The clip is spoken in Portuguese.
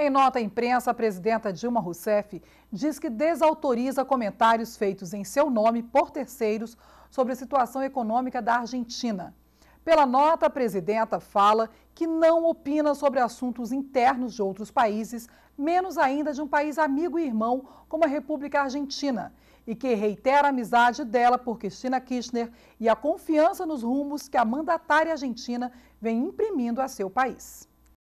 Em nota à imprensa, a presidenta Dilma Rousseff diz que desautoriza comentários feitos em seu nome por terceiros sobre a situação econômica da Argentina. Pela nota, a presidenta fala que não opina sobre assuntos internos de outros países, menos ainda de um país amigo e irmão como a República Argentina, e que reitera a amizade dela por Cristina Kirchner e a confiança nos rumos que a mandatária argentina vem imprimindo a seu país.